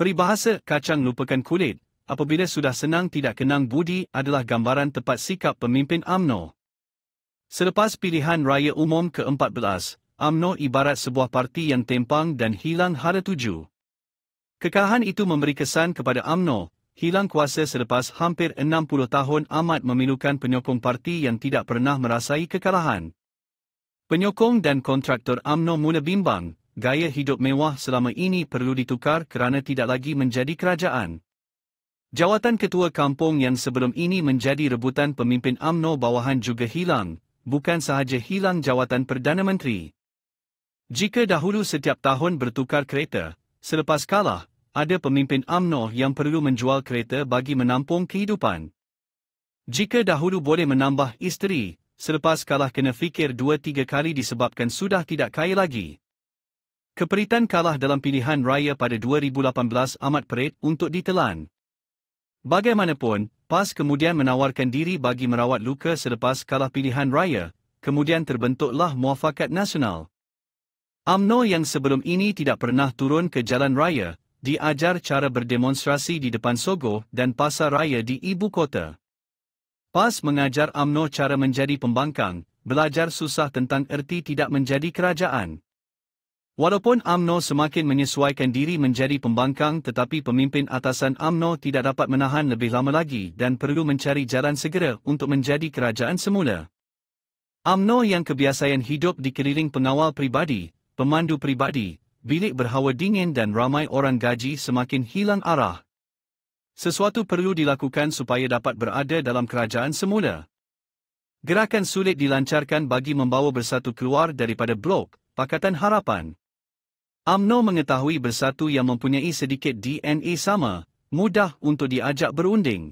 Peribahasa kacang lupakan kulit, apabila sudah senang tidak kenang budi adalah gambaran tepat sikap pemimpin AMNO. Selepas pilihan raya umum ke-14, AMNO ibarat sebuah parti yang tempang dan hilang hara tuju. Kekalahan itu memberi kesan kepada AMNO, hilang kuasa selepas hampir 60 tahun amat memilukan penyokong parti yang tidak pernah merasai kekalahan. Penyokong dan kontraktor AMNO mula bimbang, gaya hidup mewah selama ini perlu ditukar kerana tidak lagi menjadi kerajaan. Jawatan ketua kampung yang sebelum ini menjadi rebutan pemimpin AMNO bawahan juga hilang, bukan sahaja hilang jawatan Perdana Menteri. Jika dahulu setiap tahun bertukar kereta, selepas kalah, ada pemimpin AMNO yang perlu menjual kereta bagi menampung kehidupan. Jika dahulu boleh menambah isteri, selepas kalah kena fikir dua tiga kali disebabkan sudah tidak kaya lagi. Keperitan kalah dalam pilihan raya pada 2018 amat perit untuk ditelan. Bagaimanapun, PAS kemudian menawarkan diri bagi merawat luka selepas kalah pilihan raya, kemudian terbentuklah muafakat nasional. AMNO yang sebelum ini tidak pernah turun ke jalan raya, diajar cara berdemonstrasi di depan Sogo dan pasar raya di ibu kota. PAS mengajar AMNO cara menjadi pembangkang, belajar susah tentang erti tidak menjadi kerajaan. Walaupun AMNO semakin menyesuaikan diri menjadi pembangkang tetapi pemimpin atasan AMNO tidak dapat menahan lebih lama lagi dan perlu mencari jalan segera untuk menjadi kerajaan semula. AMNO yang kebiasaan hidup di keliling pengawal pribadi, pemandu pribadi, bilik berhawa dingin dan ramai orang gaji semakin hilang arah. Sesuatu perlu dilakukan supaya dapat berada dalam kerajaan semula. Gerakan sulit dilancarkan bagi membawa bersatu keluar daripada blok, Pakatan Harapan. Amno mengetahui bersatu yang mempunyai sedikit DNA sama, mudah untuk diajak berunding.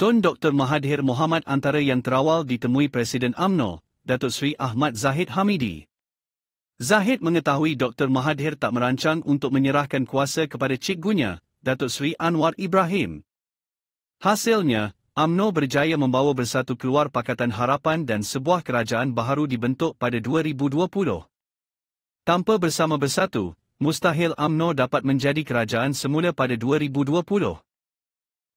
Tun Dr. Mahathir Mohamad antara yang terawal ditemui Presiden Amno, Datuk Sri Ahmad Zahid Hamidi. Zahid mengetahui Dr. Mahathir tak merancang untuk menyerahkan kuasa kepada cikgunya, Datuk Sri Anwar Ibrahim. Hasilnya, Amno berjaya membawa bersatu keluar Pakatan Harapan dan sebuah kerajaan baharu dibentuk pada 2020. Tanpa bersama bersatu, mustahil UMNO dapat menjadi kerajaan semula pada 2020.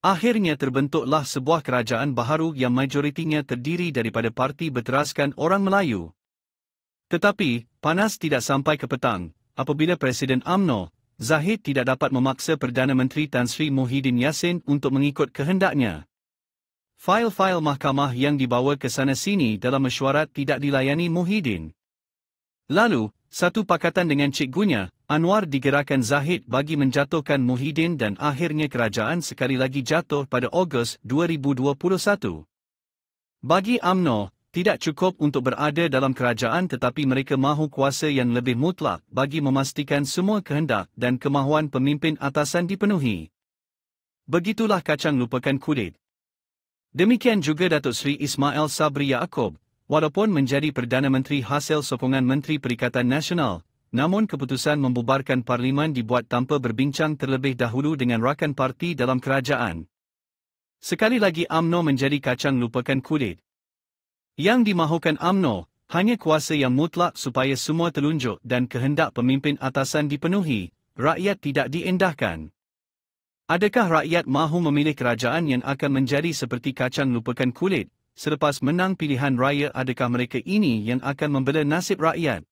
Akhirnya terbentuklah sebuah kerajaan baharu yang majoritinya terdiri daripada parti berteraskan orang Melayu. Tetapi, panas tidak sampai ke petang, apabila Presiden UMNO, Zahid tidak dapat memaksa Perdana Menteri Tan Sri Muhyiddin Yassin untuk mengikut kehendaknya. Fail-fail mahkamah yang dibawa ke sana sini dalam mesyuarat tidak dilayani Muhyiddin. Lalu, satu pakatan dengan cikgunya, Anwar digerakkan Zahid bagi menjatuhkan Muhyiddin dan akhirnya kerajaan sekali lagi jatuh pada Ogos 2021. Bagi UMNO, tidak cukup untuk berada dalam kerajaan tetapi mereka mahu kuasa yang lebih mutlak bagi memastikan semua kehendak dan kemahuan pemimpin atasan dipenuhi. Begitulah kacang lupakan kulit. Demikian juga Datuk Sri Ismail Sabri Yaakob, Walaupun menjadi Perdana Menteri hasil sokongan Menteri Perikatan Nasional, namun keputusan membubarkan Parlimen dibuat tanpa berbincang terlebih dahulu dengan rakan parti dalam kerajaan. Sekali lagi AMNO menjadi kacang lupakan kulit. Yang dimahukan AMNO, hanya kuasa yang mutlak supaya semua telunjuk dan kehendak pemimpin atasan dipenuhi, rakyat tidak diendahkan. Adakah rakyat mahu memilih kerajaan yang akan menjadi seperti kacang lupakan kulit, selepas menang pilihan raya adakah mereka ini yang akan membela nasib rakyat?